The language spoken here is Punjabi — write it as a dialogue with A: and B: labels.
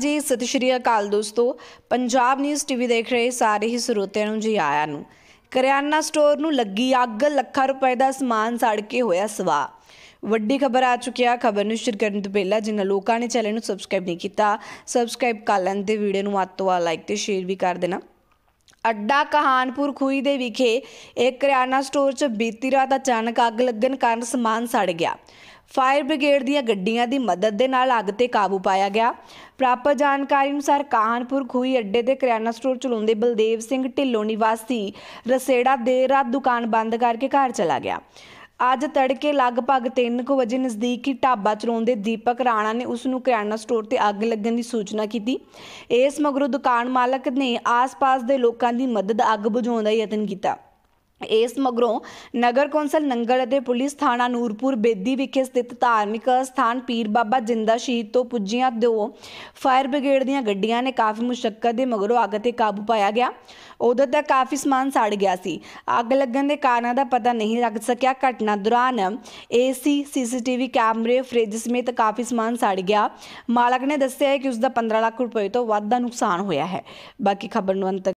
A: ਜੀ ਸਤਿ ਸ਼੍ਰੀ ਅਕਾਲ ਦੋਸਤੋ ਪੰਜਾਬ ਨਿਊਜ਼ ਟੀਵੀ ਦੇਖ ਰਹੇ ਸਾਰੇ ਹੀ ਸਰੋਤਿਆਂ ਨੂੰ ਜੀ ਆਇਆਂ ਨੂੰ ਕਰਿਆਨਾ ਸਟੋਰ ਨੂੰ ਲੱਗੀ ਅੱਗ ਲੱਖਾਂ ਰੁਪਏ ਦਾ ਸਮਾਨ ਸੜ ਕੇ ਹੋਇਆ ਸਵਾ ਵੱਡੀ ਖਬਰ ਆ ਚੁੱਕੀ ਆ ਖਬਰ ਨੂੰ ਸ਼ੇਅਰ ਕਰਨ ਤੋਂ ਪਹਿਲਾਂ ਜਿਨ੍ਹਾਂ ਲੋਕਾਂ ਨੇ ਚੈਨਲ ਨੂੰ ਸਬਸਕ੍ਰਾਈਬ ਨਹੀਂ ਕੀਤਾ ਸਬਸਕ੍ਰਾਈਬ ਕਰ ਲੈਣ ਤੇ ਵੀਡੀਓ ਨੂੰ ਵੱਧ ਤੋਂ ਵੱਧ ਲਾਈਕ ਤੇ ਸ਼ੇਅਰ ਵੀ ਕਰ ਦੇਣਾ ਅੱਡਾ ਕਹਾਨਪੁਰ ਖੂਈ ਦੇ ਵਿਖੇ ਇੱਕ ਕਰਿਆਨਾ ਸਟੋਰ 'ਚ ਬੀਤੀ ਰਾਤ ਅਚਾਨਕ ਅੱਗ ਲੱਗਣ ਕਾਰਨ ਸਮਾਨ ਸੜ ਗਿਆ ਫਾਇਰ ਬ੍ਰਿਗੇਡ ਦੀਆਂ ਗੱਡੀਆਂ ਦੀ ਮਦਦ ਦੇ ਨਾਲ ਅੱਗ ਤੇ ਕਾਬੂ ਪਾਇਆ ਗਿਆ ਪ੍ਰਾਪਤ ਜਾਣਕਾਰੀ ਅਨੁਸਾਰ ਕਾਹਨਪੁਰ ਖੂਈ ਅੱਡੇ ਦੇ ਕਰਿਆਨਾ ਸਟੋਰ ਚਲਾਉਂਦੇ ਬਲਦੇਵ ਸਿੰਘ ਢਿੱਲੋਂ ਨਿਵਾਸੀ ਰਸੇੜਾ ਦੇਰ ਰਾਤ ਦੁਕਾਨ ਬੰਦ ਕਰਕੇ ਘਰ ਚਲਾ ਗਿਆ ਅੱਜ ਤੜਕੇ ਲਗਭਗ 3:00 ਵਜੇ ਨਜ਼ਦੀਕੀ ਢਾਬਾ ਚਲਾਉਂਦੇ ਦੀਪਕ ਰਾਣਾ ਨੇ ਉਸ ਨੂੰ ਕਿਰਾਣਾ ਸਟੋਰ ਤੇ ਅੱਗ ਲੱਗਣ ਦੀ ਸੂਚਨਾ ਕੀਤੀ ਇਸ ਮਗਰੋਂ ਦੁਕਾਨ ਮਾਲਕ ਨੇ ਆਸ-ਪਾਸ ਦੇ ਲੋਕਾਂ ਦੀ ਮਦਦ ਅੱਗ ਬੁਝਾਉਣ ਦਾ ਯਤਨ ਕੀਤਾ ਇਸ ਮਗਰੋਂ ਨਗਰ ਕੌਂਸਲ ਨੰਗਲ ਅਤੇ ਪੁਲਿਸ ਥਾਣਾ ਨੂਰਪੁਰ ਬੇਦੀ ਵਿਖੇ ਸਥਿਤ ਧਾਰਮਿਕ ਸਥਾਨ ਪੀਰ ਬਾਬਾ ਜਿੰਦਾ ਸ਼ਹੀਦ ਤੋਂ ਪੁੱਜੀਆਂ ਦੋ ਫਾਇਰ ਬ੍ਰਿਗੇਡ ਦੀਆਂ ਗੱਡੀਆਂ ਨੇ ਕਾਫੀ ਮੁਸ਼ਕਲ ਦੇ ਮਗਰੋਂ ਅੱਗ ਤੇ ਕਾਬੂ ਪਾਇਆ ਗਿਆ ਉਦੋਂ ਤੱਕ ਕਾਫੀ ਸਮਾਨ ਸੜ ਗਿਆ ਸੀ ਅੱਗ ਲੱਗਣ ਦੇ ਕਾਰਨਾਂ ਦਾ ਪਤਾ ਨਹੀਂ ਲੱਗ ਸਕਿਆ ਘਟਨਾ ਦੌਰਾਨ ਏਸੀ ਸੀਸੀਟੀਵੀ ਕੈਮਰੇ ਫ੍ਰਿਜ ਸਮੇਤ ਕਾਫੀ ਸਮਾਨ ਸੜ ਗਿਆ ਮਾਲਕ ਨੇ ਦੱਸਿਆ ਕਿ ਉਸ ਦਾ 15 ਲੱਖ ਰੁਪਏ ਤੋਂ ਵੱਧ ਦਾ ਨੁਕਸਾਨ ਹੋਇਆ ਹੈ ਬਾਕੀ ਖਬਰ ਨੂੰ ਅੰਤ